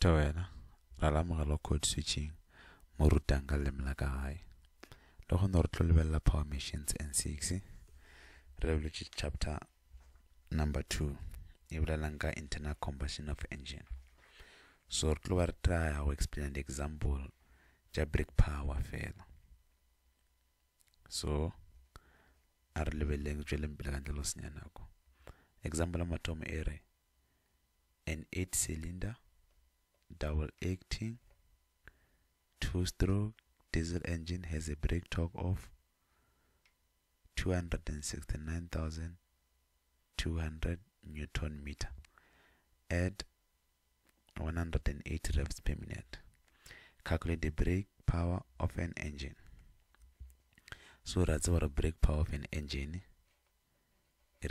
to wena lala mogala code switching mo rutang ka leleme la ka gae le gone re tlo lebelela power machines and six re lebeletse chapter number two e bolelang ka internal combustion of engine so re tlo ba re trya go explain the example tša break power fela so a re lebeleleng tsweleng pele ka ntle lo senya nako example ya mathomo e re an eight cylinder double acting two stroke diesel engine has a brake torque of 269,200 newton meter at 180 revs per minute calculate the brake power of an engine so ra the brake power of an engine e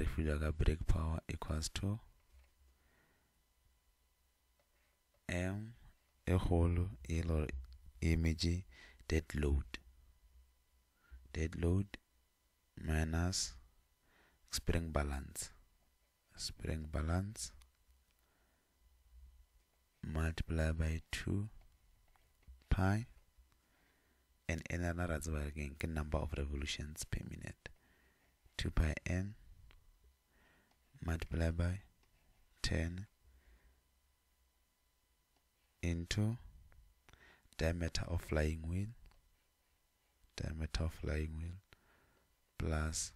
brake power equals to m um, e kgolo e lo image dead load dead load minus spring balance spring balance multiply by 2 pi and n as well again the number of revolutions per minute 2 pi n multiply by 10 into diameter of flying wheel diameter of flying wheel plus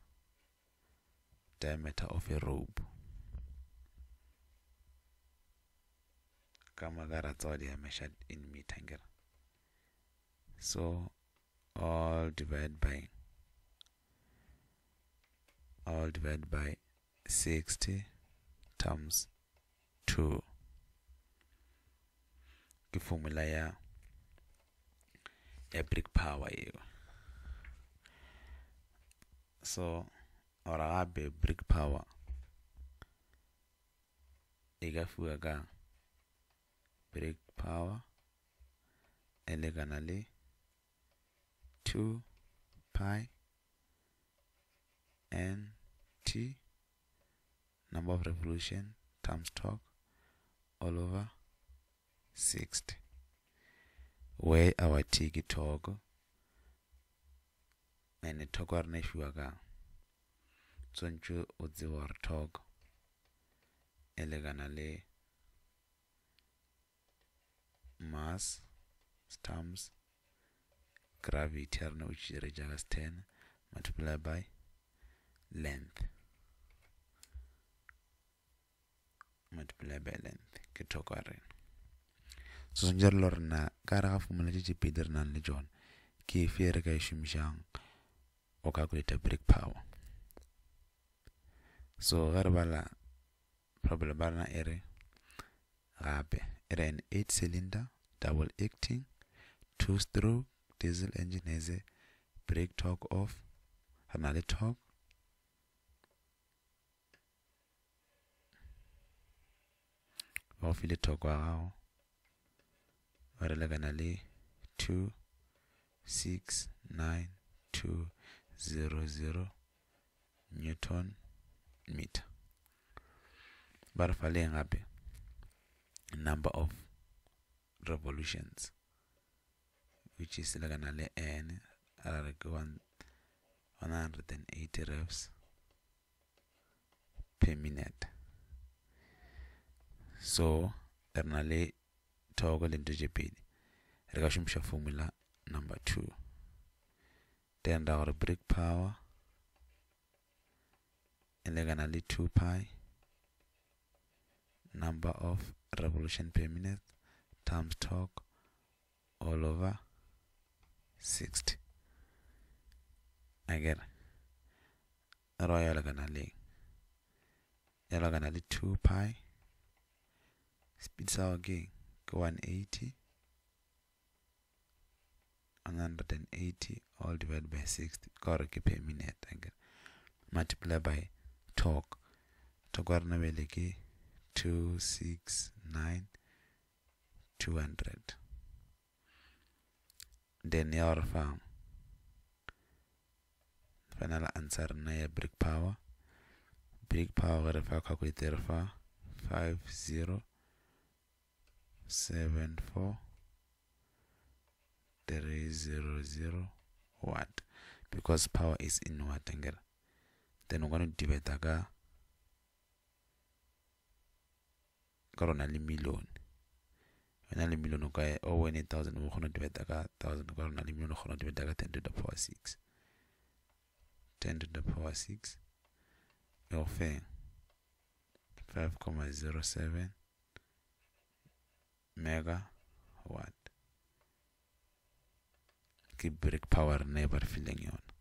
diameter of a rope kama ka ratswadi measured in meter so all divided by all divided by 60 times 2 ke formula ya ya brick power eo so ora gape brick power e ka fiwa ka break power e lekana le 2 pi t number of revolution times torque all over Sixth, weigh our tiki tog and tog togo rena fiwa ka tshwanetse o tsebe gore tog e lekana le mass stumps gravity ya rena o tšere jaaka ten multiply by length multiply by length ke tog wa rena sõsem-zɛr lor na kara ka la tɩ tɩ pedr nan le john kɩ shim ka o ka ko wakakʋleta break power so gare bala problem bala na ere gape ere an 8 cylinder double acting two stroke diesel engine has a brake torque le talk ba wa file torque wa gago relevant le 269200 newton meter ba re faleng number of revolutions which is lekana le n ra re ke 180 revs per minute so re na le thoko ḽi re ka šomiša formula number two tenda gore brick power e lekana le two pi number of revolution per minute times torque all over 60 akere ro ya lekana leng ya lekana le two pi speed sa wa keng ke 180 180 all divided by 60 kore ke per minute again multiply by torque torque wa rena bele ke 269 200 then ya gore fa final answer na ya brick power brick power re fa calculate re fa 50 seven four three zero zero watt because power is in watt angela then we're going to divide ka ka rona le million wena le million o ka o wene thousand o kgona go divide ka thousand ka rona le million o kgona go divide ka ten to the power six ten to the power six e go five comma zero seven megawatt ki-break power ne feeling yon. fileng yona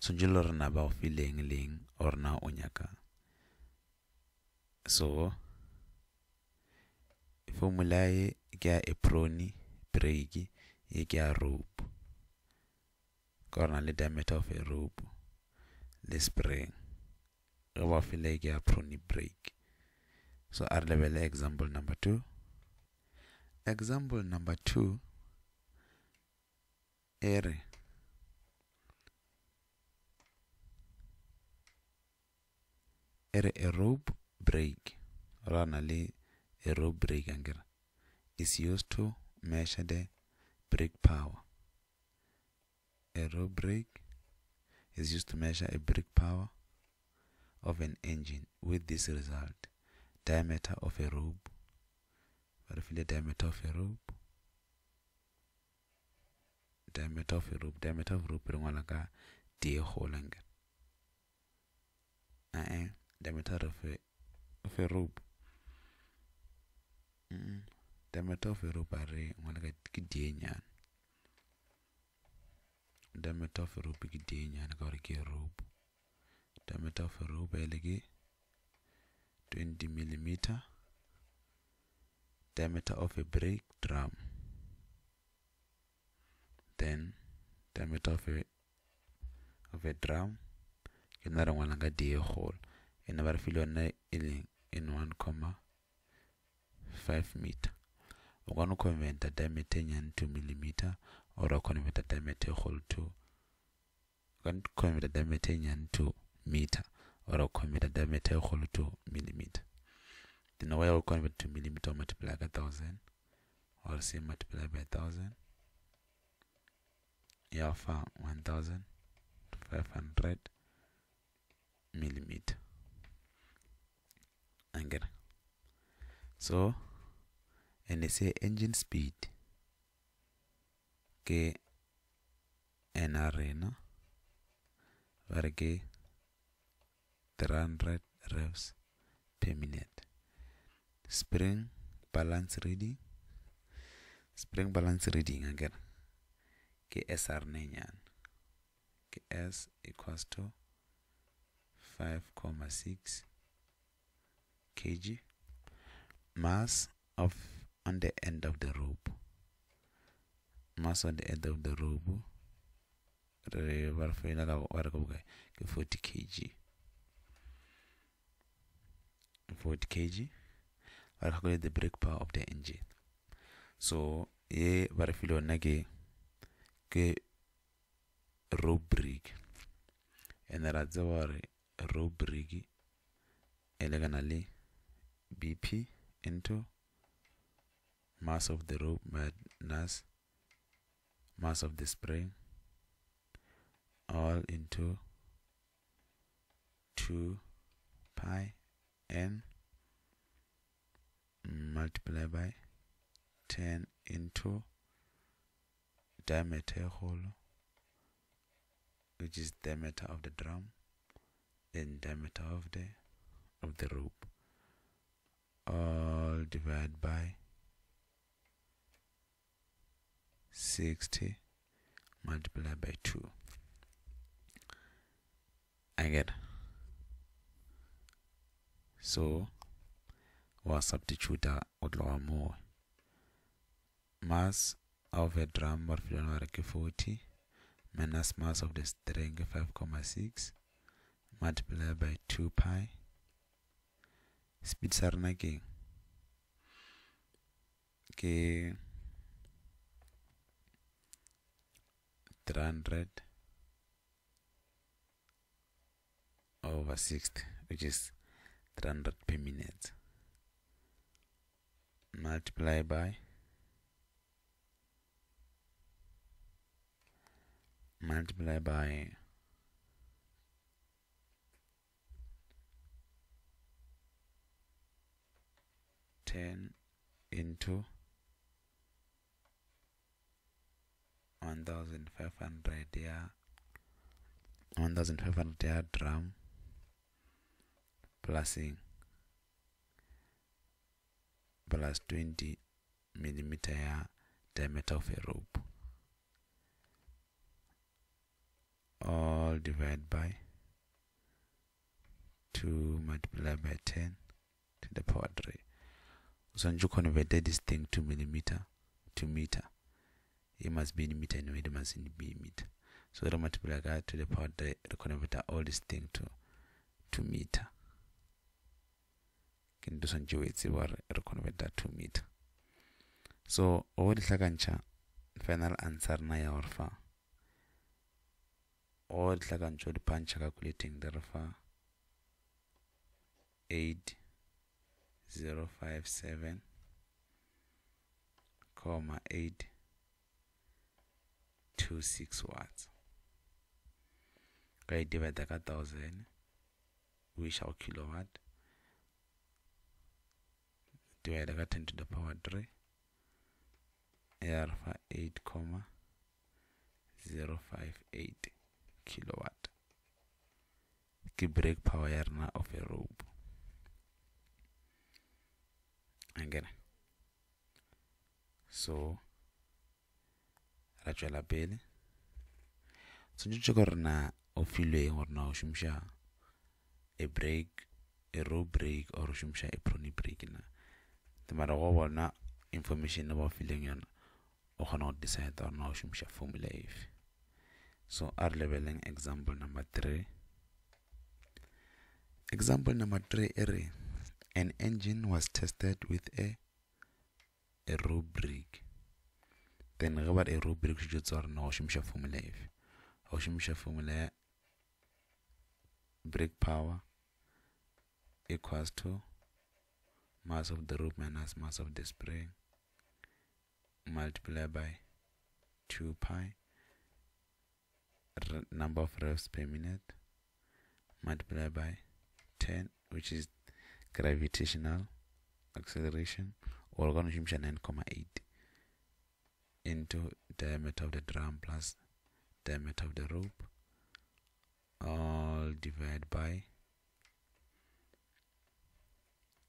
so jilor na ba go fileng leng or na o so formula e ke a eproni break ye ke rope Korna le diameter of a rope le spring re ba file e ke a prony break So level example number two. Example number two, R. R a rope break, or a rope break angle, is used to measure the brake power. A rope brake is used to measure a brake power of an engine with this result. diameter of a rope what vile diameter of a rope diameter of a rope diameter of rope re ngwala ka d go lanke a diameter of a of a rope mm diameter of a rope are ngwala ka ke d e diameter of a rope ke d e nyana ka ke rope diameter of a rope ele 20 mm diameter of a brake drum then diameter of a, of a drum ke na re ngwalang ka die golo e ne ba re file yone e leng in one comma five meter o kgona go conventa diameter e nyane two millimeter or o conventa diameter e golo to o kgona conventa diameter e nyane two meter or ukhomela diameter ekhulu to millimeter then wire will convert to millimeter multiply ka thousand or say multiply by to five hundred millimeter angena so and they say engine speed ke nr na ba re ke 300 revs per minute. Spring balance reading. Spring balance reading again. KSR nanyan. KS equals to 5,6 kg mass of on the end of the rope mass on the end of the rope varifeyina lava va ri ka 40 kg volt kg bari calculate the brake power of the engine so ye bari filo yona ke rubric and ra tseba gore rubric brake kana le bp into mass of the rope minus mass of the spring all into 2 pi n multiplied by 10 into diameter hole which is diameter of the drum and diameter of the of the rope all divided by 60 multiplied by 2 I get so wa substituta go tloga moo mass of a drum barfelano re ke 40 minus mass of the string ke 5,6 multiplied by 2 pi speed sa rena keng ke 300 over 60 which is 300 per minute multiply by multiply by ten into one thousand five hundred yeah one thousand five hundred yeah drum passing plus 20 millimeter ya diameter of a rope all divided by 2 multiplied by 10 to the power 3 so you converted this thing to millimeter to meter it must be in meter anyway it mustn't be meter so multiply that to the power 3 convert all this thing to to meter kinto e santse o etse ba e re converta two meter so o bo ditlhakantšha final answer na ya gore fa o ditlhakantšho di punch calculating di re fa eight zero five seven comma eight two six watts ka e divide ka thousand which are kilowatt divided by 10 to the power 3 alpha 8 comma 058 kilowatt ke break power ya rena of a rope angena so ra tswela pele tshwantsetse gore na o filweng gore na o šomiša a break a row break or o šomiša a te mara go bona information e ba fileng yona o kgona go decide ona o šomiša formula efe so a re lebeleng example number three example number three e re an engine was tested with a a rubric then ge ba re a rubric šitso tsa gore na go šomiša formula efe go šomiša formula ya break power equals to mass of the rope minus mass of the spring multiplied by 2 pi number of revs per minute multiplied by 10 which is gravitational acceleration or kunatumsha 9,8 into diameter of the drum plus diameter of the rope all divided by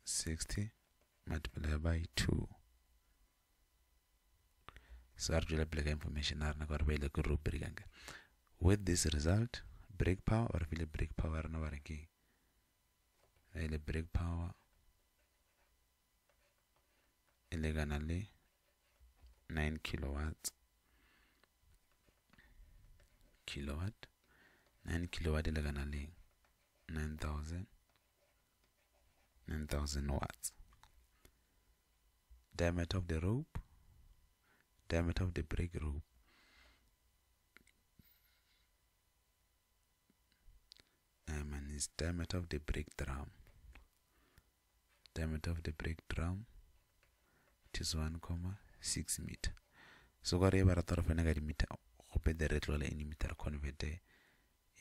60 multiplied by 2 so arjula bilaka information a rena ka gore ba ile with this result break power or pele break power rena ba re keng a ile break power e lekana le 9 kilowatts kilowatt 9 kilowatt e lekana le 9000 1000 watts diameter of the rope diameter of the brake rope um, and it's diameter of the brake drum diameter of the brake drum it is 1 comma 6 meter so ka the ba rata re fane ka dimeter gope the re tlole any meter convert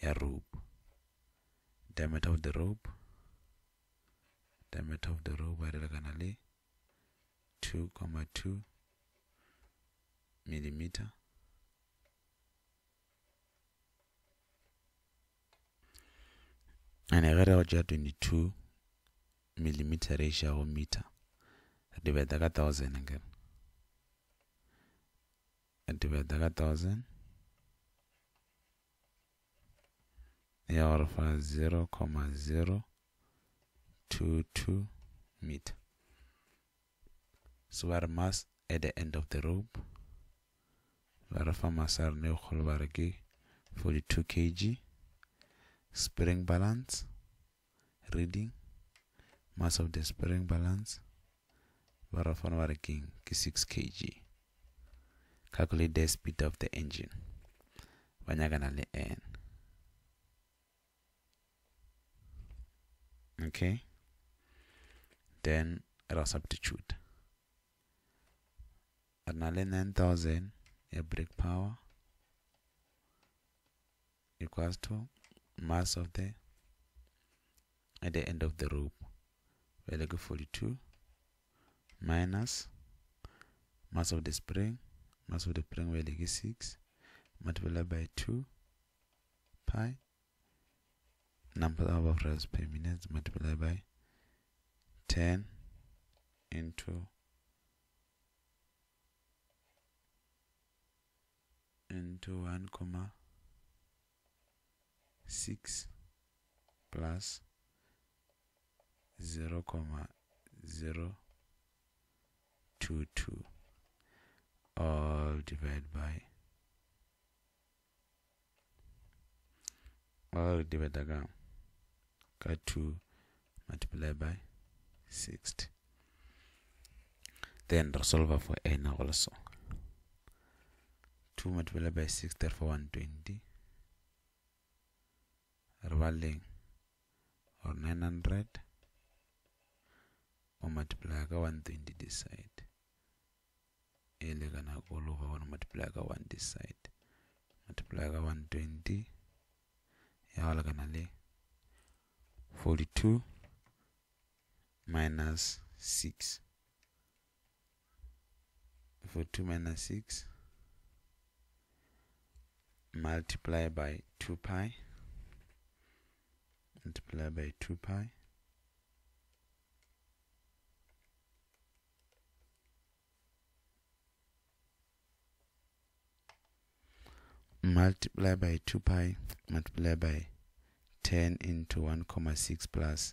the rope diameter of the rope diameter of the row ba two comma 2,2 millimeter And I read out twenty 22 millimeter ratio iša go meter re dibeta ka thousand nkere re dibeta ka thousand ya zero comma zero to 2 meter so ba mass at the end of the rope ba re fa mass a 42 kg spring balance reading mass of the spring balance Varafan re fana 6 kg calculate the speed of the engine ba nyakana le n okay then it will substitute anale 9000 a brake power equals to mass of the at the end of the rope velege 42 minus mass of the spring mass of the spring velege 6 multiplied by 2 pi number of hours per minute multiplied by 10 into into 1 comma 6 plus 0 comma 0 2 2 all divided by all divided by ka 2 multiplied by 60 then resolve for n also 2 multiplied by 6 therefore 120 rebaleng or 900 or multiply 120 this side e le kana kologa gore multiply ka 1 this side multiply ka 120 ya go lekana le 42 minus 6. For 2 minus 6, multiply by 2 pi, multiply by 2 pi. multiply by 2 pi multiply by 10 into 1 comma 6 plus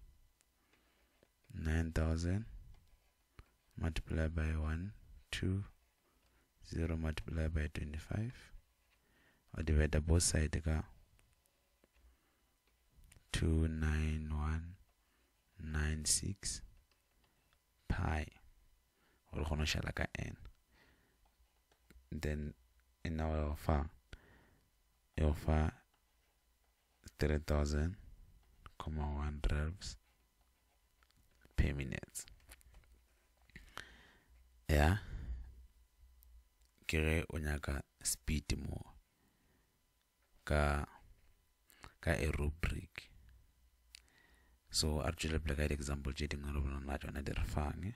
9000 multiply by 1 2 0 multiply by 25 or divide the both sides 29196 pi or n then in our offer your 3000 comma 1 revs pay me ya ke Kire o nyaka speed mo ka ka a rubric so a re tswele pele example tse on re bolelang ka tsone di re